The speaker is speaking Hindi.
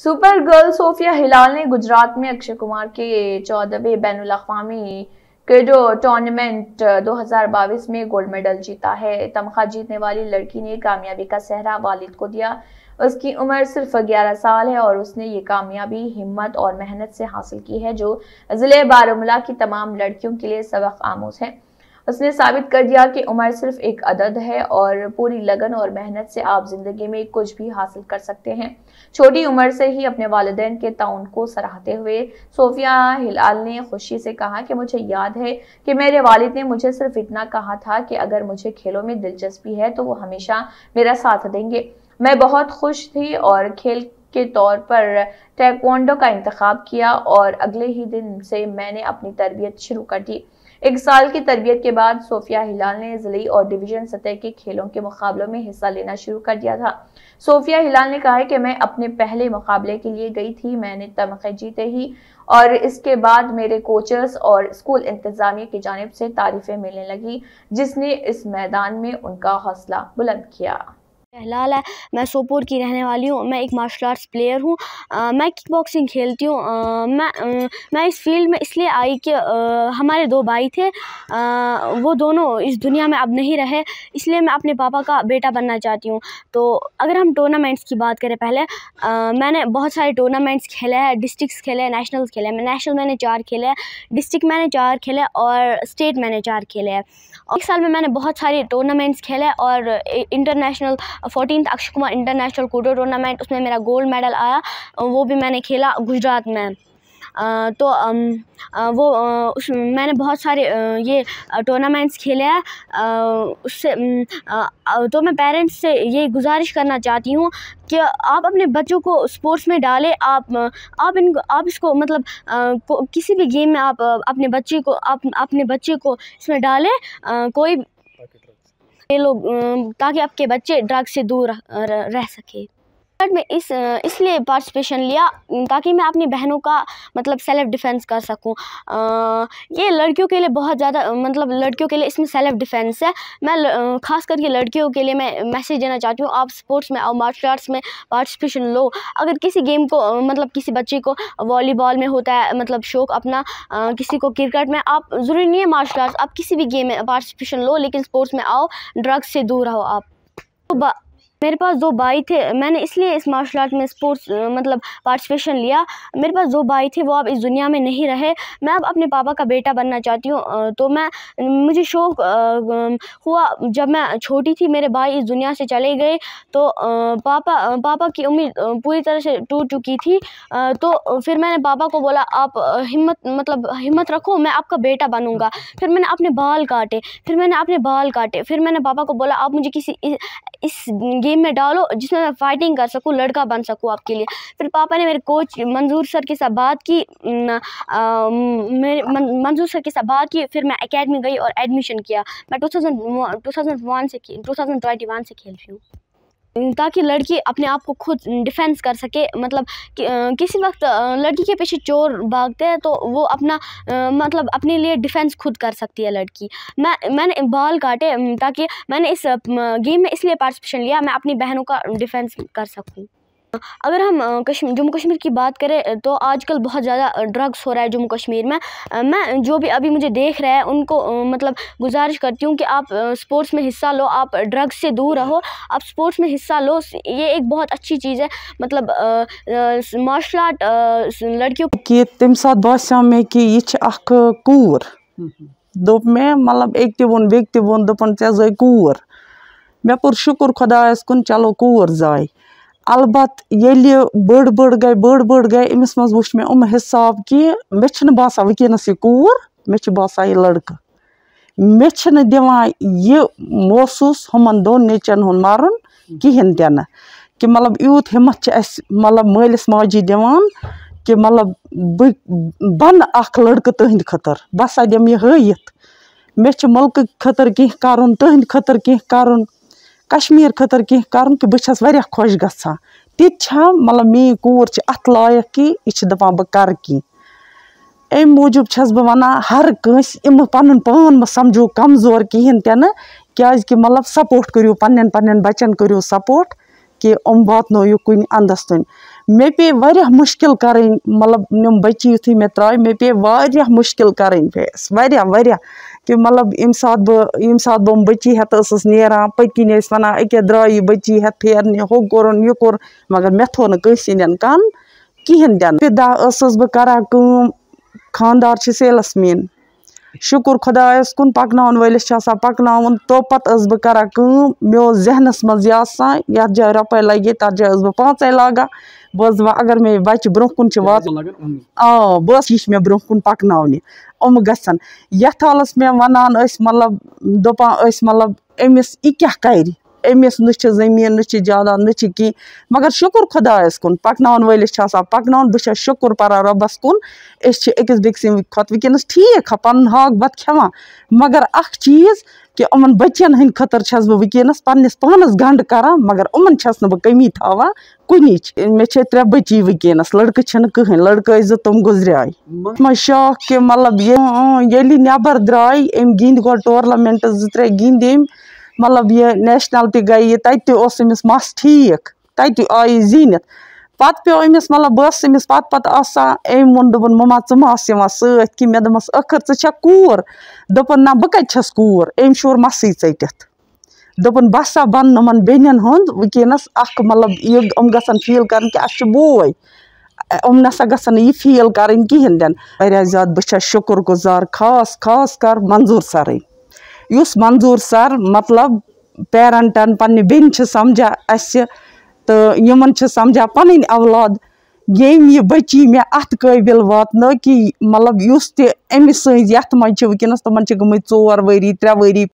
सुपर गर्ल सोफिया हिलाल ने गुजरात में अक्षय कुमार के चौदहवें बैन अवी क्रीडो टूर्नामेंट 2022 में गोल्ड मेडल जीता है तमखा जीतने वाली लड़की ने कामयाबी का सहरा वालिद को दिया उसकी उम्र सिर्फ 11 साल है और उसने ये कामयाबी हिम्मत और मेहनत से हासिल की है जो ज़िले बारामूला की तमाम लड़कियों के लिए सबक आमोज है उसने साबित कर दिया कि उम्र सिर्फ एक अदद है और पूरी लगन और मेहनत से आप ज़िंदगी में कुछ भी हासिल कर सकते हैं छोटी उम्र से ही अपने वाले के ताउन को सराहते हुए सोफिया हिलाल ने खुशी से कहा कि मुझे याद है कि मेरे वालिद ने मुझे सिर्फ इतना कहा था कि अगर मुझे खेलों में दिलचस्पी है तो वो हमेशा मेरा साथ देंगे मैं बहुत खुश थी और खेल के तौर पर टैक्वांडो का इंतखब किया और अगले ही दिन से मैंने अपनी तरबियत शुरू कर दी एक साल की तरबियत के बाद सोफिया हिलाल ने जिले और डिवीजन सतह के खेलों के मुकाबलों में हिस्सा लेना शुरू कर दिया था सोफिया हिलाल ने कहा है कि मैं अपने पहले मुकाबले के लिए गई थी मैंने तमखे जीते ही और इसके बाद मेरे कोचर्स और स्कूल इंतज़ामिया की जानब से तारीफ़ें मिलने लगी जिसने इस मैदान में उनका हौसला बुलंद किया हलाल है मैं सोपोर की रहने वाली हूँ मैं एक मार्शल आर्ट्स प्लेयर हूँ मैं किक बॉक्सिंग खेलती हूँ मैं आ, मैं इस फील्ड में इसलिए आई कि हमारे दो भाई थे आ, वो दोनों इस दुनिया में अब नहीं रहे इसलिए मैं अपने पापा का बेटा बनना चाहती हूँ तो अगर हम टूर्नामेंट्स की बात करें पहले आ, मैंने बहुत सारे टूर्नामेंट्स खेले हैं डिस्ट्रिक्स खेले नेशनल्स खेले हैं नेशनल मैंने चार खेले हैं डिस्ट्रिक्ट मैंने चार खेले और स्टेट मैंने चार खेले हैं एक साल में मैंने बहुत सारे टूर्नामेंट्स खेले और international fourteen Akshay Kumar international kudo tournament उसमें मेरा गोल्ड मेडल आया वो भी मैंने खेला गुजरात में आ, तो आ, वो आ, उस मैंने बहुत सारे ये टूर्नामेंट्स खेले हैं उससे तो मैं पेरेंट्स से ये गुजारिश करना चाहती हूँ कि आप अपने बच्चों को स्पोर्ट्स में डालें आप आप इनको आप इसको मतलब किसी भी गेम में आप अपने बच्चे को आप अपने बच्चे को इसमें डालें कोई ये लोग ताकि आपके बच्चे ड्रग से दूर रह सके में इस इसलिए पार्टिसिपेशन लिया ताकि मैं अपनी बहनों का मतलब सेल्फ डिफेंस कर सकूं आ, ये लड़कियों के लिए बहुत ज़्यादा मतलब लड़कियों के लिए इसमें सेल्फ डिफेंस है मैं खास करके लड़कियों के लिए मैं मैसेज देना चाहती हूँ आप स्पोर्ट्स में और मार्शल आर्ट्स में पार्टिसिपेशन लो अगर किसी गेम को मतलब किसी बच्चे को वॉलीबॉल में होता है मतलब शौक अपना आ, किसी को क्रिकेट में आप ज़रूरी नहीं है मार्शल आर्ट्स आप किसी भी गेम में पार्टिसिपेशन लो लेकिन स्पोर्ट्स में आओ ड्रग्स से दूर रहो आप तो मेरे पास दो भाई थे मैंने इसलिए इस मार्शल आर्ट में स्पोर्ट्स मतलब पार्टिसिपेशन लिया मेरे पास दो भाई थे वो अब इस दुनिया में नहीं रहे मैं अब अपने पापा का बेटा बनना चाहती हूँ तो मैं मुझे शौक हुआ जब मैं छोटी थी मेरे भाई इस दुनिया से चले गए तो पापा पापा की उम्मीद पूरी तरह से टूट चुकी थी तो फिर मैंने पापा को बोला आप हिम्मत मतलब हिम्मत रखो मैं आपका बेटा बनूँगा फिर मैंने अपने बाल काटे फिर मैंने अपने बाल काटे फिर मैंने पापा को बोला आप मुझे किसी इस, इस टीम में डालो जिसमें मैं फाइटिंग कर सकूँ लड़का बन सकूँ आपके लिए फिर पापा ने मेरे कोच मंजूर सर के साथ बात की मेरे मंजूर सर के साथ बात की फिर मैं अकेडमी गई और एडमिशन किया मैं two thousand two thousand one से टू थाउजेंड ट्वेंटी वन से खेल रही हूँ ताकि लड़की अपने आप को खुद डिफेंस कर सके मतलब कि, किसी वक्त लड़की के पीछे चोर भागते हैं तो वो अपना मतलब अपने लिए डिफेंस खुद कर सकती है लड़की मैं मैंने बाल काटे ताकि मैंने इस गेम में इसलिए पार्टिसिपेशन लिया मैं अपनी बहनों का डिफेंस कर सकूँ अगर हम कश्मीर जम्मू कश्मीर की बात करें तो आजकल बहुत ज़्यादा ड्रग्स हो रहा है जम्मू कश्मीर में मैं जो भी अभी मुझे देख रहा है उनको मतलब गुजारिश करती हूँ कि आप स्पोर्ट्स में हिस्सा लो आप ड्रग्स से दूर रहो आप स्पोर्ट्स में हिस्सा लो ये एक बहुत अच्छी चीज़ है मतलब मार्शल आर्ट लड़कियों कि तम सात बासा मे कि यह कूर हम्म, हम्म। दोप मे मतलब एक ते वोन बेक ते वोन दोपन ऐ जय कूर मे पुर शुक्र खुदायस कुन चलो कूर जाए البتہ ییٚلہِ بٔڑ بٔڑ گٔے بٔڑ بٔڑ گٔے أمِس منٛز وٕچھ مےٚ یِم حِساب کہِ مےٚ چھِنہٕ باسان وٕنۍکٮ۪نَس یہِ کوٗر مےٚ چھِ باسان یہِ لٔڑکہٕ مےٚ چھِنہٕ دِوان یہِ محسوٗس ہُمَن دۄن نیٚچَن ہُنٛد مَرُن کِہیٖنۍ تہِ نہٕ کہِ مطلب یوٗت ہِمت چھِ اَسہِ مطلب مٲلِس ماجہِ دِوان کہِ مطلب بہٕ بَنہٕ اَکھ لٔڑکہٕ تٕہٕنٛدِ خٲطرٕ بہٕ ہَسا دِمہٕ یہِ ہٲیِتھ مےٚ چھِ مٕلکہٕ خٲطرٕ کینٛہہ کَرُن تٕہٕنٛدِ خٲطرٕ کینٛہہ کَرُن کَشمیٖر خٲطرٕ کینٛہہ کَرُن کہِ بہٕ چھَس واریاہ خۄش گژھان تِتہِ چھےٚ مطلب میٛٲنۍ کوٗر چھِ اَتھ لایق کہِ یہِ چھِ دَپان بہٕ کَرٕ کینٛہہ امہِ موٗجوٗب چھَس بہٕ وَنان ہر کٲنٛسہِ یِمہٕ پَنُن پان مہٕ سَمجھو کمزور کِہیٖنۍ تہِ نہٕ کیٛازِکہِ مطلب سپوٹ کٔرِو پنٛنٮ۪ن پنٛنٮ۪ن بَچَن کٔرِو سپوٹ کہِ یِم واتنٲیِو کُنہِ اَندَس تانۍ مےٚ پے واریاہ مُشکل کَرٕنۍ مطلب یِم بٔچی یُتھُے مےٚ ترٛایہِ مےٚ پے واریاہ مُشکل کَرٕنۍ فیس واریاہ واریاہ कि مطلب ییٚمہِ ساتہٕ بہٕ ییٚمہِ ساتہٕ بہٕ یِم بٔچی ہٮ۪تھ ٲسٕس نیران پٔتۍ کِنۍ ٲسۍ وَنان أکیٛاہ درٛاے یہِ بٔچی ہٮ۪تھ پھیرنہِ ہُہ کوٚرُن یہِ کوٚر مگر مےٚ تھوٚو نہٕ کٲنٛسہِ ہِنٛدٮ۪ن کَن کِہیٖنۍ تہِ نہٕ دۄہ ٲسٕس بہٕ کَران کٲم خاندار چھِ سیلٕز مین شُکُر خۄدایَس کُن پَکناوَن وٲلِس چھِ آسان پَکناوُن تو پَتہٕ ٲسٕس بہٕ کَران کٲم مےٚ اوس ذہنَس منٛز یہِ آسان یَتھ جایہِ رۄپَے لَگہِ ہے تَتھ جایہِ ٲسٕس بہٕ پانٛژَے لاگان بہٕ ٲسٕس دَپان اگر مےٚ یہِ بَچہِ برونٛہہ کُن چھِ واتُن آ بہٕ ٲسٕس یہِ چھِ مےٚ برونٛہہ کُن پَکناونہِ یِم گژھن یَتھ حالَس مےٚ وَنان ٲسۍ مطلب دَپان ٲسۍ مطلب أمِس یہِ کیٛاہ کَرِ أمِس نہٕ چھِ زٔمیٖن نہٕ چھِ جاداد نہٕ چھِ کِہیٖنۍ مگر شُکُر خۄدایَس کُن پَکناوَن وٲلِس چھِ آسان پَکناوُن بہٕ چھَس شُکُر پَران رۄبَس کُن أسۍ چھِ أکِس بیٚکہِ سٕنٛدِ کھۄتہٕ وٕنۍکٮ۪نَس ٹھیٖک ہا پَنُن ہاکھ بَتہٕ کھٮ۪وان مگر اَکھ چیٖز کہِ یِمَن بٔچِیَن ہٕنٛدۍ خٲطرٕ چھَس بہٕ وٕنۍکٮ۪نَس پنٛنِس پانَس گَنٛڈ کَران مگر یِمَن چھَس نہٕ بہٕ کٔمی تھاوان کُنِچ مےٚ چھےٚ ترٛےٚ بٔچی وٕنۍکٮ۪نَس لٔڑکہٕ چھِنہٕ کٕہٕنۍ لٔڑکہٕ ٲسۍ زٕ تم گُزریٛاے مےٚ شوق کہِ مطلب ییٚلہِ نٮ۪بر درٛاے أمۍ گِنٛدۍ گۄڈٕ ٹورنامٮ۪نٛٹہٕ زٕ ترٛےٚ گِنٛدۍ أمۍ مطلب یہِ نیشنَل تہِ گٔے یہِ تَتہِ تہِ اوس أمِس مَس ٹھیٖک تَتہِ تہِ آیہِ زیٖنِتھ پَتہٕ پیوٚو أمِس مطلب بہٕ ٲسٕس أمِس پَتہٕ پَتہٕ آسان أمۍ ووٚن دوٚپُن مما ژٕ ما آس یِوان سۭتۍ کہِ مےٚ دوٚپمَس ٲخٕر ژٕ چھَکھ کوٗر دوٚپُن نہ بہٕ کَتہِ چھَس کوٗر أمۍ شور مَسٕے ژٔٹِتھ دوٚپُن بہٕ ہسا بَنہٕ یِمَن بیٚنٮ۪ن ہُنٛد وٕنکٮ۪نَس اَکھ مطلب یہِ یِم گژھن فیٖل کَرٕنۍ کہِ اَسہِ چھُ بوے یِم نَسا گژھن نہٕ یہِ فیٖل کَرٕنۍ کِہیٖنۍ تہِ نہٕ واریاہ زیادٕ بہٕ چھَس شُکُر گُزار خاص خاص کَر منظوٗر سَرٕنۍ یُس منظوٗر سَر مطلب پیرَنٹَن پنٛنہِ بیٚنہِ چھِ سَمجھان اَسہِ تہٕ یِمَن چھِ سَمجھان پَنٕنۍ اولاد ییٚمۍ یہِ بٔچی مےٚ اَتھ قٲبِل واتنٲو کہِ مطلب یُس تہِ أمِس سٕنٛز یَتھ منٛز چھِ وٕنۍکٮ۪نَس تِمَن چھِ گٔمٕتۍ ژور ؤری ترٛےٚ ؤری